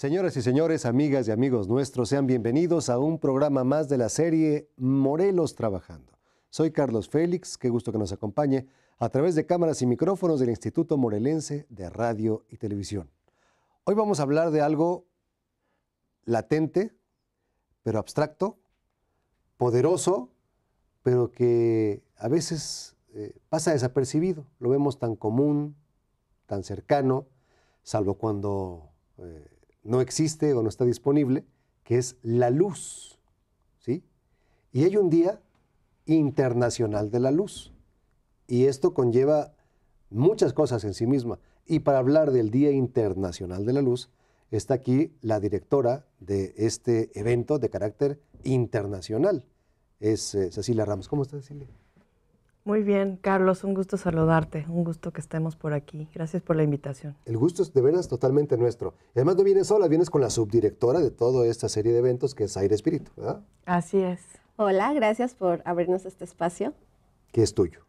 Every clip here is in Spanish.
Señoras y señores, amigas y amigos nuestros, sean bienvenidos a un programa más de la serie Morelos Trabajando. Soy Carlos Félix, qué gusto que nos acompañe a través de cámaras y micrófonos del Instituto Morelense de Radio y Televisión. Hoy vamos a hablar de algo latente, pero abstracto, poderoso, pero que a veces eh, pasa desapercibido. Lo vemos tan común, tan cercano, salvo cuando... Eh, no existe o no está disponible, que es la luz. ¿sí? Y hay un día internacional de la luz. Y esto conlleva muchas cosas en sí misma. Y para hablar del Día Internacional de la Luz, está aquí la directora de este evento de carácter internacional. Es eh, Cecilia Ramos. ¿Cómo está, Cecilia? Muy bien, Carlos, un gusto saludarte, un gusto que estemos por aquí. Gracias por la invitación. El gusto es de veras totalmente nuestro. además no vienes sola, vienes con la subdirectora de toda esta serie de eventos que es Aire Espíritu, ¿verdad? Así es. Hola, gracias por abrirnos este espacio. Que es tuyo,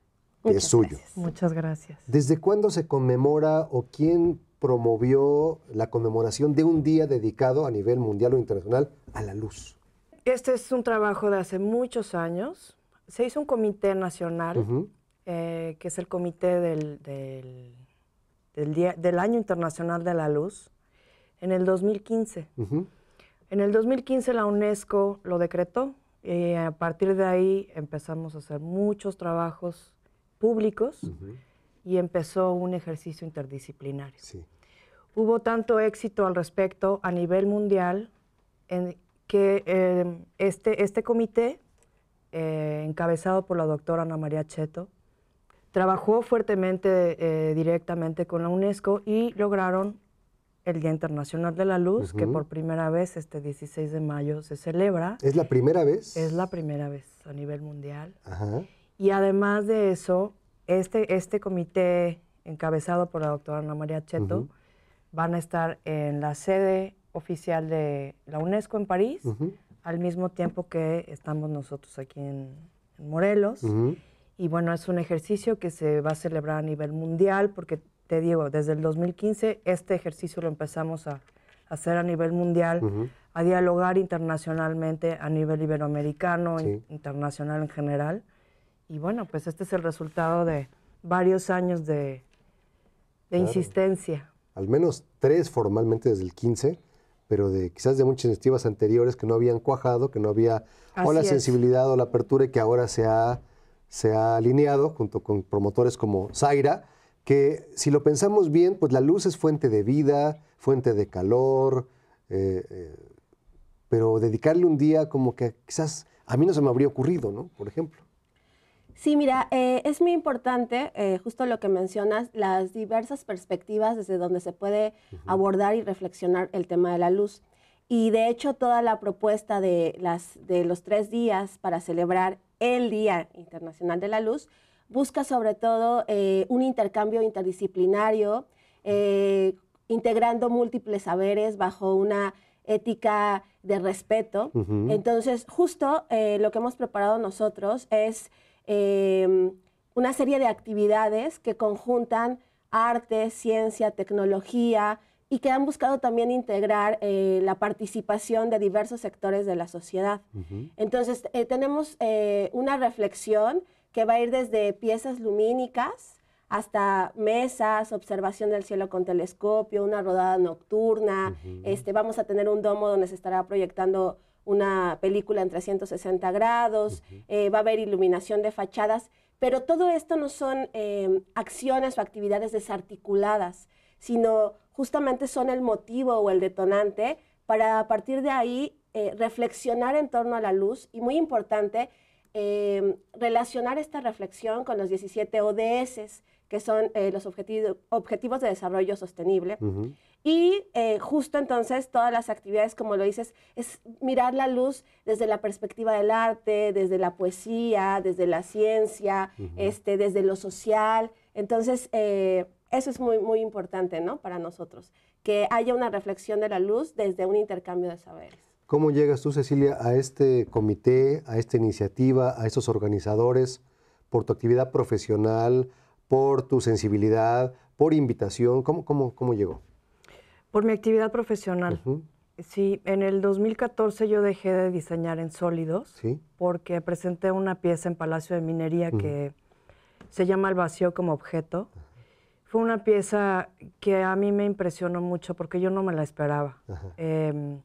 que es suyo. Muchas gracias. ¿Desde cuándo se conmemora o quién promovió la conmemoración de un día dedicado a nivel mundial o internacional a la luz? Este es un trabajo de hace muchos años, se hizo un comité nacional, eh, que es el comité del, del, Año Internacional de la Luz, en el 2015. En el 2015 la UNESCO lo decretó y a partir de ahí empezamos a hacer muchos trabajos públicos y empezó un ejercicio interdisciplinario. Hubo tanto éxito al respecto a nivel mundial en que eh, este, este comité eh, encabezado por la doctora Ana María Cheto. Trabajó fuertemente eh, directamente con la UNESCO y lograron el Día Internacional de la Luz, que por primera vez este 16 de mayo se celebra. ¿Es la primera vez? Es la primera vez a nivel mundial. Y además de eso, este, este comité encabezado por la doctora Ana María Cheto van a estar en la sede oficial de la UNESCO en París al mismo tiempo que estamos nosotros aquí en, Morelos. Y bueno, es un ejercicio que se va a celebrar a nivel mundial, porque te digo, desde el 2015 este ejercicio lo empezamos a, hacer a nivel mundial, a dialogar internacionalmente a nivel iberoamericano, internacional en general. Y bueno, pues este es el resultado de varios años de, insistencia. Al menos tres formalmente desde el 15 pero de quizás de muchas iniciativas anteriores que no habían cuajado, que no había o la sensibilidad o la apertura y que ahora se ha, se ha alineado junto con promotores como Zaira, que si lo pensamos bien, pues la luz es fuente de vida, fuente de calor, eh, eh, pero dedicarle un día como que quizás a mí no se me habría ocurrido, ¿no? Por ejemplo. Sí, mira, eh, es muy importante, eh, justo lo que mencionas, las diversas perspectivas desde donde se puede abordar y reflexionar el tema de la luz. Y de hecho, toda la propuesta de, las, de los tres días para celebrar el Día Internacional de la Luz busca sobre todo eh, un intercambio interdisciplinario, integrando múltiples saberes bajo una ética de respeto. Entonces, justo lo que hemos preparado nosotros es Em, una serie de actividades que conjuntan arte, ciencia, tecnología y que han buscado también integrar eh, la participación de diversos sectores de la sociedad. Entonces, eh, tenemos eh, una reflexión que va a ir desde piezas lumínicas hasta mesas, observación del cielo con telescopio, una rodada nocturna, este, vamos a tener un domo donde se estará proyectando una película en 360 grados, eh, va a haber iluminación de fachadas, pero todo esto no son em, acciones o actividades desarticuladas, sino justamente son el motivo o el detonante para a partir de ahí eh, reflexionar en torno a la luz y muy importante, em, relacionar esta reflexión con los 17 ODS, que son eh, los Objetivos de Desarrollo Sostenible. Y eh, justo entonces todas las actividades, como lo dices, es mirar la luz desde la perspectiva del arte, desde la poesía, desde la ciencia, este, desde lo social. Entonces, eh, eso es muy, muy importante para nosotros, que haya una reflexión de la luz desde un intercambio de saberes. ¿Cómo llegas tú, Cecilia, a este comité, a esta iniciativa, a estos organizadores, por tu actividad profesional, por tu sensibilidad, por invitación? cómo llegó? Por mi actividad profesional. Sí, en el 2014 yo dejé de diseñar en sólidos porque presenté una pieza en Palacio de Minería que se llama El vacío como objeto. Fue una pieza que a mí me impresionó mucho porque yo no me la esperaba. Em,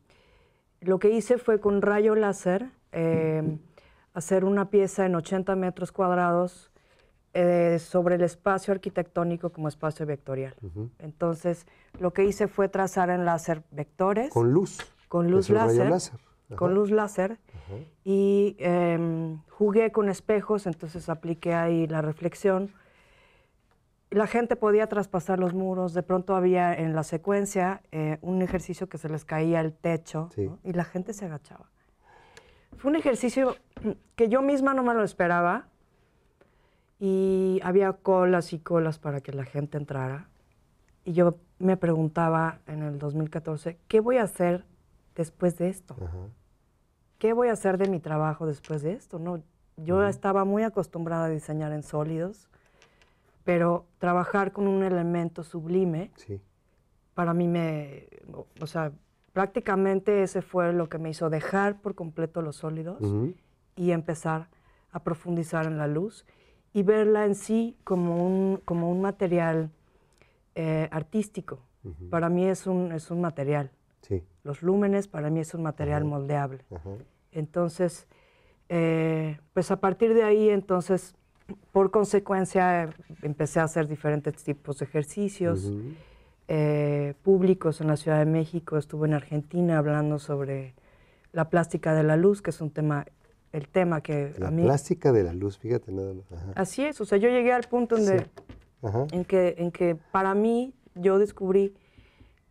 lo que hice fue con rayo láser em, hacer una pieza en 80 metros cuadrados eh, sobre el espacio arquitectónico como espacio vectorial. Entonces, lo que hice fue trazar en láser vectores. Con luz. Con luz láser. Con luz láser. Y em, jugué con espejos, entonces apliqué ahí la reflexión. La gente podía traspasar los muros. De pronto había en la secuencia eh, un ejercicio que se les caía el techo y la gente se agachaba. Fue un ejercicio que yo misma no me lo esperaba y había colas y colas para que la gente entrara. Y yo me preguntaba en el 2014, ¿qué voy a hacer después de esto? ¿Qué voy a hacer de mi trabajo después de esto? No, yo estaba muy acostumbrada a diseñar en sólidos, pero trabajar con un elemento sublime, para mí me, o, sea, prácticamente ese fue lo que me hizo dejar por completo los sólidos y empezar a profundizar en la luz y verla en sí como un, como un material eh, artístico. Para mí es un, es un material. Los lúmenes para mí es un material moldeable. Entonces, eh, pues a partir de ahí, entonces, por consecuencia, empecé a hacer diferentes tipos de ejercicios eh, públicos en la Ciudad de México. Estuve en Argentina hablando sobre la plástica de la luz, que es un tema el tema que la a mí... La plástica de la luz, fíjate Así es, o sea, yo llegué al punto donde, en, que, en que para mí yo descubrí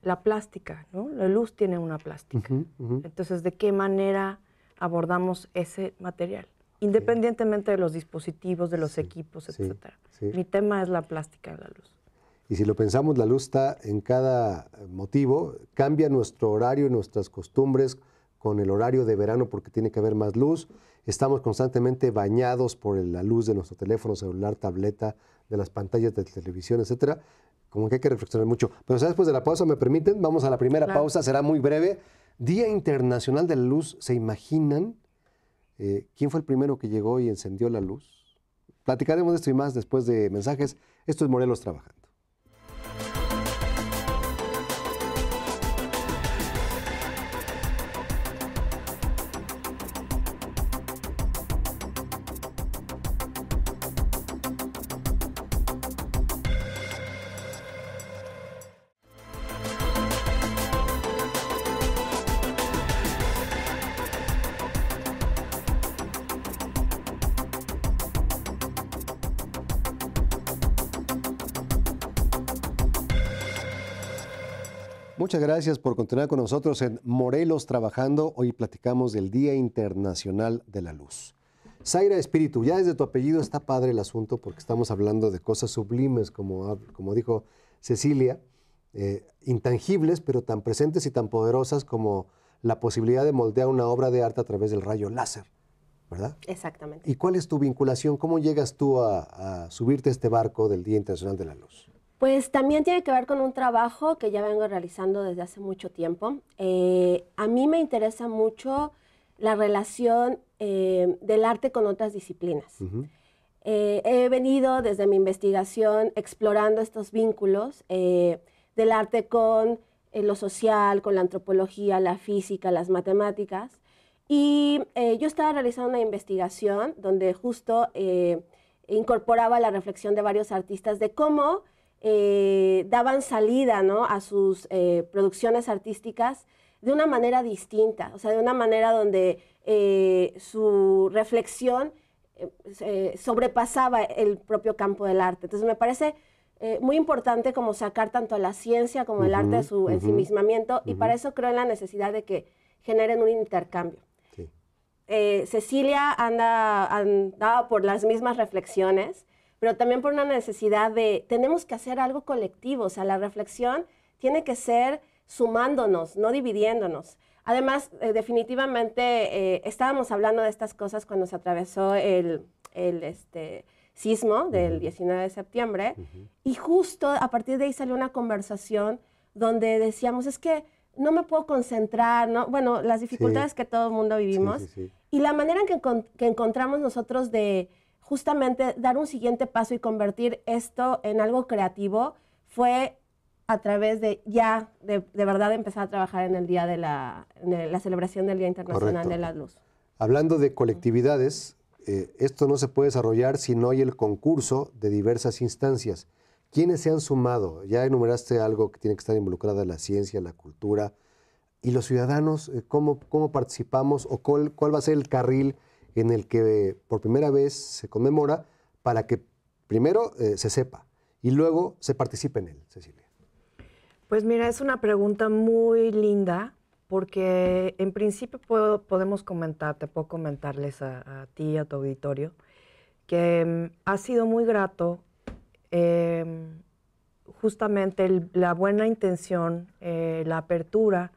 la plástica, ¿no? La luz tiene una plástica. Entonces, ¿de qué manera abordamos ese material? Independientemente de los dispositivos, de los equipos, etc. Mi tema es la plástica de la luz. Y si lo pensamos, la luz está en cada motivo, cambia nuestro horario, nuestras costumbres, con el horario de verano porque tiene que haber más luz. Estamos constantemente bañados por la luz de nuestro teléfono celular, tableta, de las pantallas de televisión, etcétera. Como que hay que reflexionar mucho. Pero después de la pausa, ¿me permiten? Vamos a la primera pausa, será muy breve. Día Internacional de la Luz, ¿se imaginan eh, quién fue el primero que llegó y encendió la luz? Platicaremos de esto y más después de mensajes. Esto es Morelos Trabajando. Muchas gracias por continuar con nosotros en Morelos Trabajando. Hoy platicamos del Día Internacional de la Luz. Zaira Espíritu, ya desde tu apellido está padre el asunto porque estamos hablando de cosas sublimes, como, como dijo Cecilia, eh, intangibles, pero tan presentes y tan poderosas como la posibilidad de moldear una obra de arte a través del rayo láser, ¿verdad? Exactamente. ¿Y cuál es tu vinculación? ¿Cómo llegas tú a subirte a este barco del Día Internacional de la Luz? Pues también tiene que ver con un trabajo que ya vengo realizando desde hace mucho tiempo. Eh, a mí me interesa mucho la relación eh, del arte con otras disciplinas. Eh, he venido desde mi investigación explorando estos vínculos del arte con lo social, con la antropología, la física, las matemáticas. Y yo estaba realizando una investigación donde justo incorporaba la reflexión de varios artistas de cómo eh, daban salida a sus eh, producciones artísticas de una manera distinta, o sea, de una manera donde eh, su reflexión sobrepasaba el propio campo del arte. Entonces me parece muy importante como sacar tanto a la ciencia como el arte de su ensimismamiento y para eso creo en la necesidad de que generen un intercambio. Cecilia anda, andaba por las mismas reflexiones pero también por una necesidad de, tenemos que hacer algo colectivo, o sea, la reflexión tiene que ser sumándonos, no dividiéndonos. Además, eh, definitivamente eh, estábamos hablando de estas cosas cuando se atravesó el, el este, sismo del 19 de septiembre y justo a partir de ahí salió una conversación donde decíamos, es que no me puedo concentrar, ¿no? bueno, las dificultades que todo el mundo vivimos y la manera en que encontramos nosotros de justamente dar un siguiente paso y convertir esto en algo creativo fue a través de ya, de, verdad, empezar a trabajar en el día de la, celebración del Día Internacional de la Luz. Hablando de colectividades, eh, esto no se puede desarrollar si no hay el concurso de diversas instancias. ¿Quiénes se han sumado? Ya enumeraste algo que tiene que estar involucrada la ciencia, la cultura. ¿Y los ciudadanos, eh, cómo, participamos o cuál, cuál va a ser el carril en el que eh, por primera vez se conmemora para que primero eh, se sepa y luego se participe en él, Cecilia. Pues mira, es una pregunta muy linda porque en principio podemos comentar, te puedo comentarles a, ti y a tu auditorio que mm, ha sido muy grato em, justamente la buena intención, eh, la apertura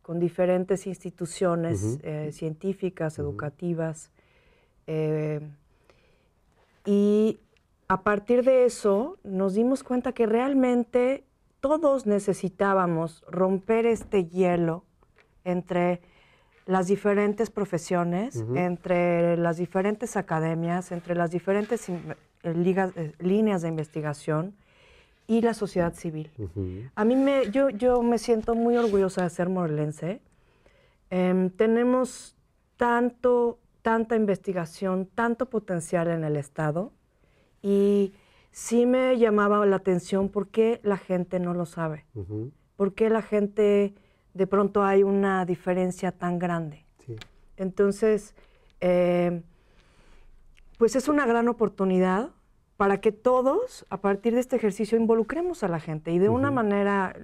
con diferentes instituciones científicas, educativas, eh, y a partir de eso nos dimos cuenta que realmente todos necesitábamos romper este hielo entre las diferentes profesiones, entre las diferentes academias, entre las diferentes eh, eh, líneas de investigación y la sociedad civil. A mí me, yo, yo me siento muy orgullosa de ser morelense. Em, tenemos tanto tanta investigación, tanto potencial en el Estado y sí me llamaba la atención por qué la gente no lo sabe, por qué la gente de pronto hay una diferencia tan grande. Entonces, eh, pues es una gran oportunidad para que todos, a partir de este ejercicio, involucremos a la gente y de una manera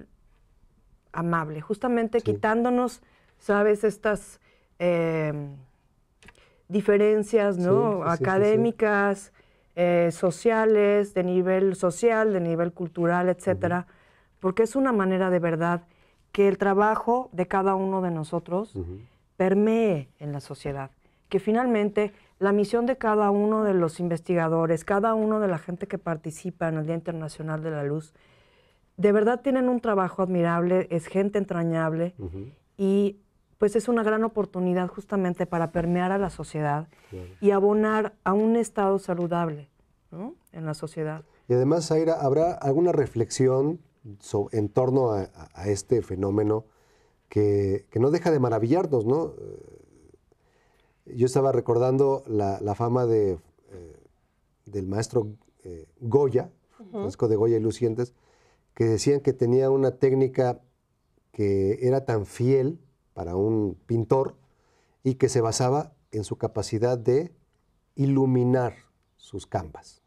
amable, justamente quitándonos, sabes, estas... Eh, diferencias ¿no? académicas, eh, sociales, de nivel social, de nivel cultural, etcétera, porque es una manera de verdad que el trabajo de cada uno de nosotros permee en la sociedad, que finalmente la misión de cada uno de los investigadores, cada uno de la gente que participa en el Día Internacional de la Luz, de verdad tienen un trabajo admirable, es gente entrañable y pues es una gran oportunidad justamente para permear a la sociedad y abonar a un estado saludable en la sociedad. Y además, Zaira, ¿habrá alguna reflexión en torno a, este fenómeno que, no deja de maravillarnos? ¿no? Eh, yo estaba recordando la, fama de, eh, del maestro eh, Goya, Francisco de Goya y Lucientes, que decían que tenía una técnica que era tan fiel para un pintor y que se basaba en su capacidad de iluminar sus canvas.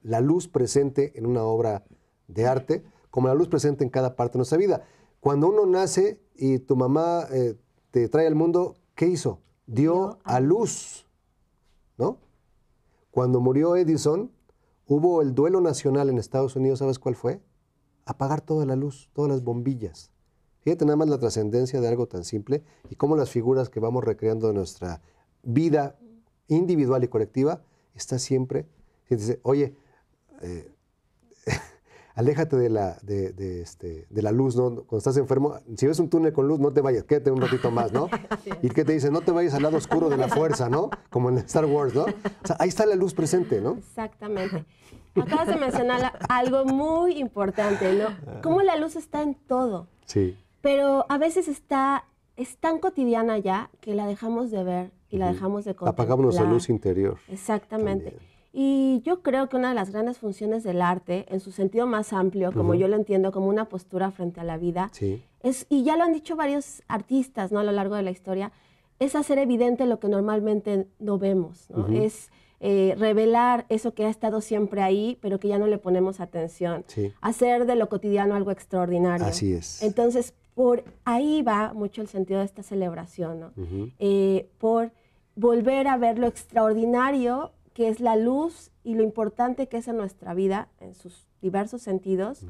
la luz presente en una obra de arte, como la luz presente en cada parte de nuestra vida. Cuando uno nace y tu mamá eh, te trae al mundo, ¿qué hizo? Dio a luz, ¿no? Cuando murió Edison, hubo el duelo nacional en Estados Unidos, ¿sabes cuál fue? Apagar toda la luz, todas las bombillas. Fíjate nada más la trascendencia de algo tan simple y cómo las figuras que vamos recreando en nuestra vida individual y colectiva está siempre. Dice, oye, eh, aléjate de la, este, de, la luz, ¿no? Cuando estás enfermo, si ves un túnel con luz, no te vayas, quédate un ratito más, ¿no? Y que te dice, no te vayas al lado oscuro de la fuerza, ¿no? Como en Star Wars, ¿no? O sea, ahí está la luz presente, ¿no? Exactamente. Acabas de mencionar algo muy importante, ¿no? Cómo la luz está en todo. Sí pero a veces está, es tan cotidiana ya que la dejamos de ver y la dejamos de contemplar. Apagamos la luz interior. Exactamente. Y yo creo que una de las grandes funciones del arte, en su sentido más amplio, como yo lo entiendo, como una postura frente a la vida, es, y ya lo han dicho varios artistas ¿no? a lo largo de la historia, es hacer evidente lo que normalmente no vemos, ¿no? es eh, revelar eso que ha estado siempre ahí, pero que ya no le ponemos atención, hacer de lo cotidiano algo extraordinario. Así es. Entonces, por ahí va mucho el sentido de esta celebración, ¿no? Eh, por volver a ver lo extraordinario que es la luz y lo importante que es en nuestra vida, en sus diversos sentidos,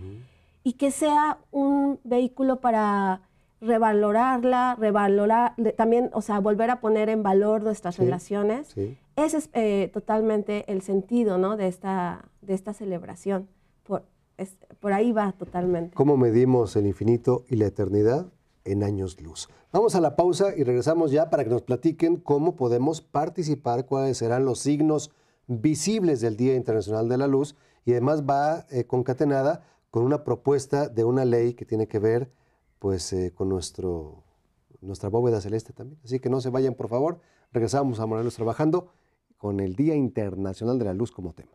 y que sea un vehículo para revalorarla, revalorar, también, o sea, volver a poner en valor nuestras relaciones. Ese es eh, totalmente el sentido, ¿no? De esta, de esta celebración, por ahí va totalmente. ¿Cómo medimos el infinito y la eternidad? en años luz. Vamos a la pausa y regresamos ya para que nos platiquen cómo podemos participar, cuáles serán los signos visibles del Día Internacional de la Luz y además va eh, concatenada con una propuesta de una ley que tiene que ver pues eh, con nuestro, nuestra bóveda celeste también. Así que no se vayan, por favor. Regresamos a Morelos trabajando con el Día Internacional de la Luz como tema.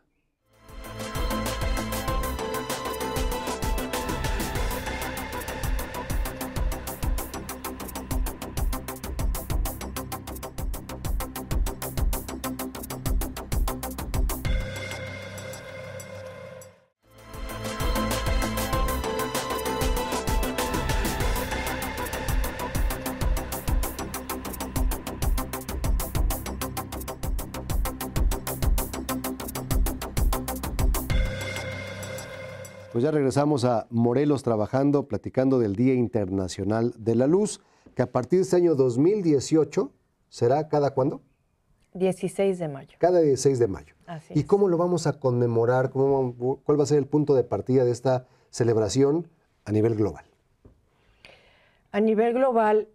regresamos a Morelos trabajando, platicando del Día Internacional de la Luz, que a partir de este año 2018 será cada cuándo? 16 de mayo. Cada 16 de mayo. ¿Y cómo lo vamos a conmemorar? ¿Cómo, ¿Cuál va a ser el punto de partida de esta celebración a nivel global? A nivel global,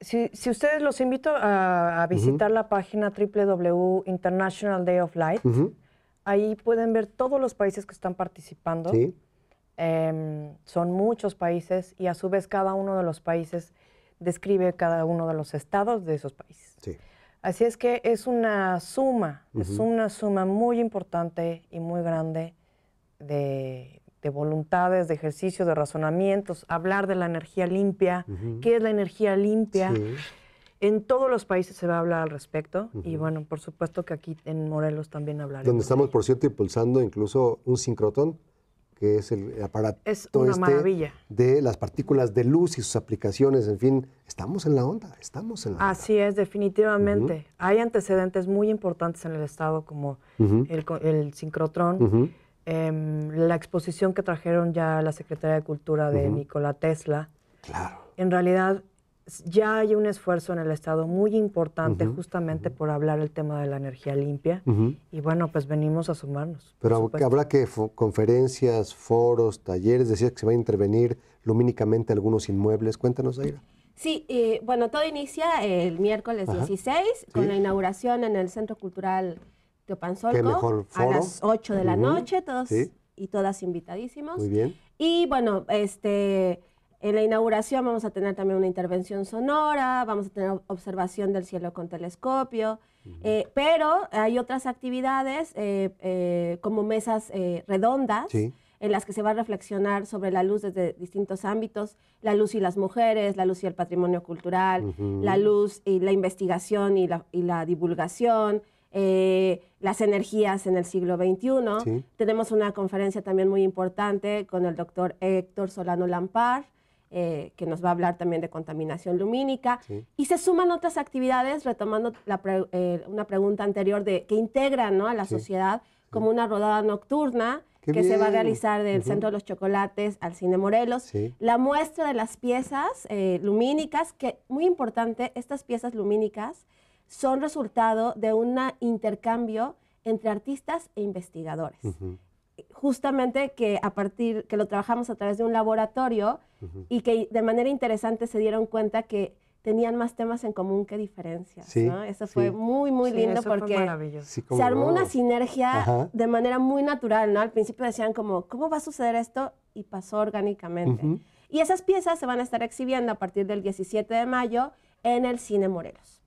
si, ustedes los invito a, visitar la página www International Day of Light, ahí pueden ver todos los países que están participando. Sí Em, son muchos países y a su vez cada uno de los países describe cada uno de los estados de esos países. Sí. Así es que es una suma, es una suma muy importante y muy grande de, voluntades, de ejercicios, de razonamientos, hablar de la energía limpia, qué es la energía limpia. En todos los países se va a hablar al respecto y bueno, por supuesto que aquí en Morelos también hablaremos. Donde estamos, por cierto, impulsando incluso un sincrotón que es el aparato es una este maravilla. de las partículas de luz y sus aplicaciones. En fin, estamos en la onda, estamos en la onda. Así es, definitivamente. Hay antecedentes muy importantes en el Estado, como el, el, sincrotrón, em, la exposición que trajeron ya la Secretaría de Cultura de Nikola Tesla. Claro. En realidad, ya hay un esfuerzo en el Estado muy importante justamente por hablar el tema de la energía limpia y bueno, pues venimos a sumarnos. Pero habrá que conferencias, foros, talleres, decías que se va a intervenir lumínicamente algunos inmuebles, cuéntanos Aira. Sí, eh, bueno, todo inicia el miércoles 16 con la inauguración en el Centro Cultural Teopanzolco a las 8 de la noche, todos y todas invitadísimos. Muy bien. Y bueno, este en la inauguración vamos a tener también una intervención sonora, vamos a tener observación del cielo con telescopio, eh, pero hay otras actividades eh, eh, como mesas redondas. en las que se va a reflexionar sobre la luz desde distintos ámbitos, la luz y las mujeres, la luz y el patrimonio cultural, la luz y la investigación y la, divulgación, las energías en el siglo XXI. Tenemos una conferencia también muy importante con el doctor Héctor Solano Lampar eh, que nos va a hablar también de contaminación lumínica. Y se suman otras actividades, retomando la eh, una pregunta anterior, de que integran ¿no? a la sociedad como una rodada nocturna que se va a realizar del Centro de los Chocolates al Cine Morelos. La muestra de las piezas eh, lumínicas, que muy importante, estas piezas lumínicas son resultado de un intercambio entre artistas e investigadores justamente que a partir, que lo trabajamos a través de un laboratorio y que de manera interesante se dieron cuenta que tenían más temas en común que diferencias. Eso fue muy, muy lindo porque se armó una sinergia de manera muy natural, ¿no? Al principio decían como, ¿cómo va a suceder esto? Y pasó orgánicamente. Y esas piezas se van a estar exhibiendo a partir del 17 de mayo en el Cine Morelos.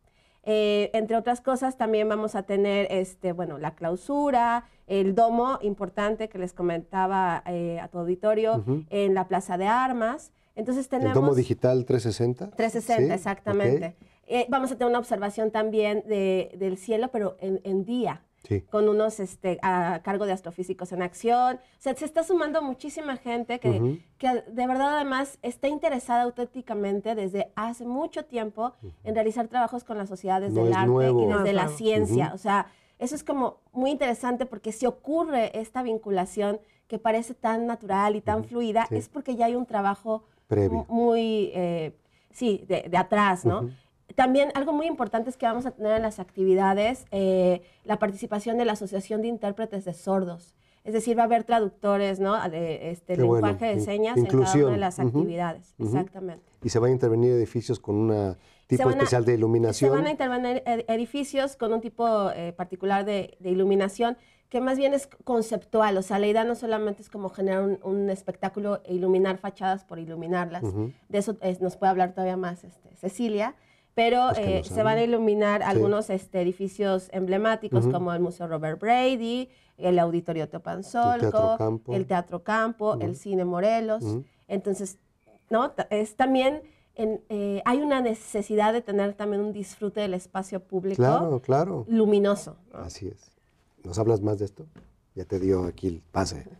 Eh, entre otras cosas, también vamos a tener, este, bueno, la clausura, el domo importante que les comentaba eh, a tu auditorio en la Plaza de Armas. Entonces tenemos... ¿El domo digital 360? 360, exactamente. Eh, vamos a tener una observación también del cielo, pero en día con unos este, a cargo de astrofísicos en acción. O sea, se está sumando muchísima gente que, de verdad además está interesada auténticamente desde hace mucho tiempo en realizar trabajos con las sociedades del arte y desde la ciencia. O sea, eso es como muy interesante porque si ocurre esta vinculación que parece tan natural y tan fluida, es porque ya hay un trabajo muy, eh, sí, de, de, atrás, ¿no? También algo muy importante es que vamos a tener en las actividades eh, la participación de la Asociación de Intérpretes de Sordos. Es decir, va a haber traductores, ¿no? De, este, lenguaje de señas en cada una de las actividades. Exactamente. Y se van a intervenir edificios con un tipo especial de iluminación. Se van a intervenir edificios con un tipo eh, particular de, iluminación que más bien es conceptual. O sea, la idea no solamente es como generar un, espectáculo e iluminar fachadas por iluminarlas. De eso nos puede hablar todavía más este, Cecilia pero eh, se van a iluminar algunos este, edificios emblemáticos como el Museo Robert Brady, el Auditorio Teopanzolco, el Teatro Campo, el, Teatro Campo, el Cine Morelos. Entonces, ¿no? Es también... Eh, hay una necesidad de tener también un disfrute del espacio público luminoso. Así es. ¿Nos hablas más de esto? Ya te dio aquí el pase.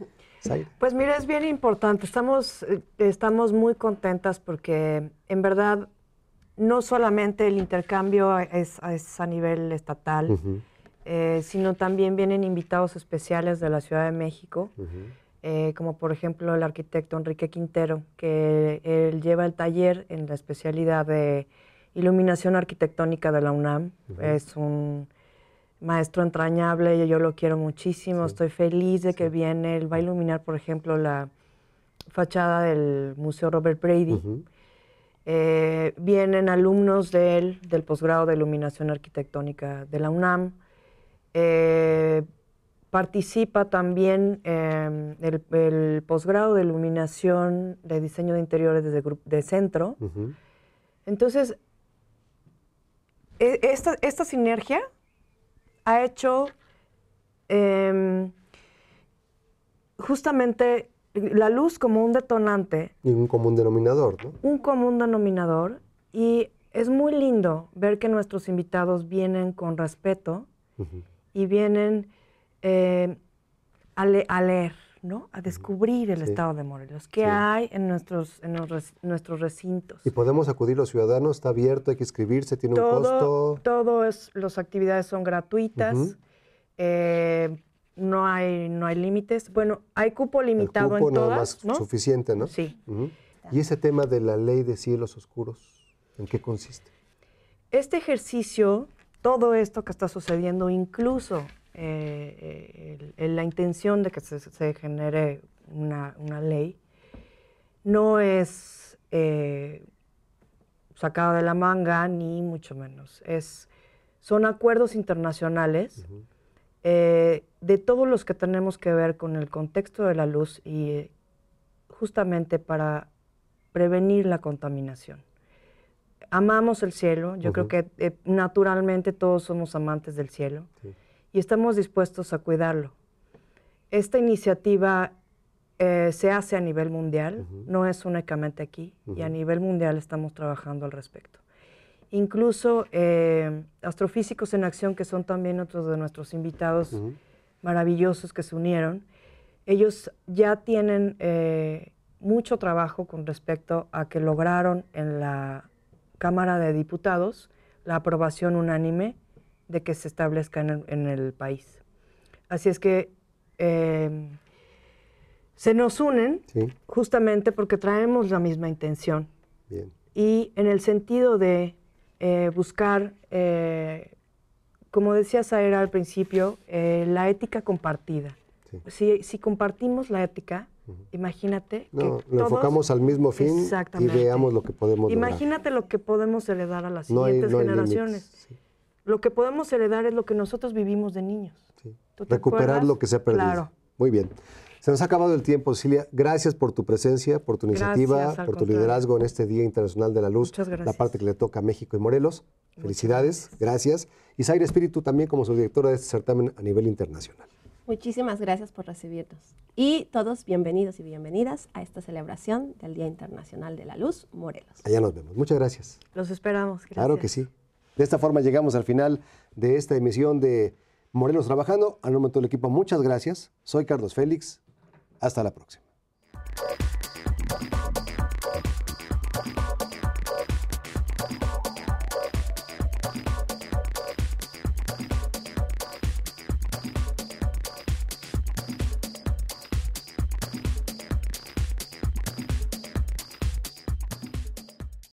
Pues mira, es bien importante. Estamos, eh, estamos muy contentas porque en verdad no solamente el intercambio es, a nivel estatal, eh, sino también vienen invitados especiales de la Ciudad de México, eh, como por ejemplo el arquitecto Enrique Quintero, que él lleva el taller en la especialidad de iluminación arquitectónica de la UNAM. Es un maestro entrañable, y yo lo quiero muchísimo, estoy feliz de que viene, él va a iluminar, por ejemplo, la fachada del Museo Robert Brady eh, vienen alumnos del, del posgrado de iluminación arquitectónica de la UNAM. Eh, participa también em, el, posgrado de iluminación de diseño de interiores desde de centro. Entonces, e, esta, esta, sinergia ha hecho em, justamente la luz como un detonante. Y un común denominador, ¿no? Un común denominador. Y es muy lindo ver que nuestros invitados vienen con respeto y vienen eh, a, leer, ¿no? A descubrir el estado de Morelos. ¿Qué hay en nuestros, nuestros recintos? Y podemos acudir los ciudadanos, está abierto, hay que inscribirse, tiene un costo. Todas las actividades son gratuitas no hay, no hay límites. Bueno, hay cupo limitado en todas, ¿no? suficiente, ¿no? Sí. Y ese tema de la ley de cielos oscuros, ¿en qué consiste? Este ejercicio, todo esto que está sucediendo, incluso eh, la intención de que se, genere una, ley, no es sacado eh, sacada de la manga, ni mucho menos. Es, son acuerdos internacionales de todos los que tenemos que ver con el contexto de la luz y eh, justamente para prevenir la contaminación. Amamos el cielo, yo creo que eh, naturalmente todos somos amantes del cielo y estamos dispuestos a cuidarlo. Esta iniciativa eh, se hace a nivel mundial, no es únicamente aquí, y a nivel mundial estamos trabajando al respecto. Incluso astrofísicos en acción, que son también otros de nuestros invitados, maravillosos que se unieron, ellos ya tienen eh, mucho trabajo con respecto a que lograron en la Cámara de Diputados la aprobación unánime de que se establezca en el, país. Así es que em, se nos unen justamente porque traemos la misma intención. Y en el sentido de eh, buscar eh, como decía Saera al principio, eh, la ética compartida. Si, compartimos la ética, imagínate. No, que lo enfocamos al mismo fin y veamos lo que podemos Imagínate lo que podemos heredar a las siguientes generaciones. Lo que podemos heredar es lo que nosotros vivimos de niños. Recuperar lo que se ha perdido. Claro. Muy bien. Se nos ha acabado el tiempo, Cecilia. Gracias por tu presencia, por tu iniciativa, por tu liderazgo en este Día Internacional de la Luz, la parte que le toca a México y Morelos. Felicidades, gracias. Y Zaire Espíritu también como su subdirectora de este certamen a nivel internacional. Muchísimas gracias por recibirnos. Y todos bienvenidos y bienvenidas a esta celebración del Día Internacional de la Luz Morelos. Allá nos vemos. Muchas gracias. Los esperamos. Gracias. Claro que sí. De esta forma llegamos al final de esta emisión de Morelos Trabajando. A nombre de todo el equipo, muchas gracias. Soy Carlos Félix. Hasta la próxima.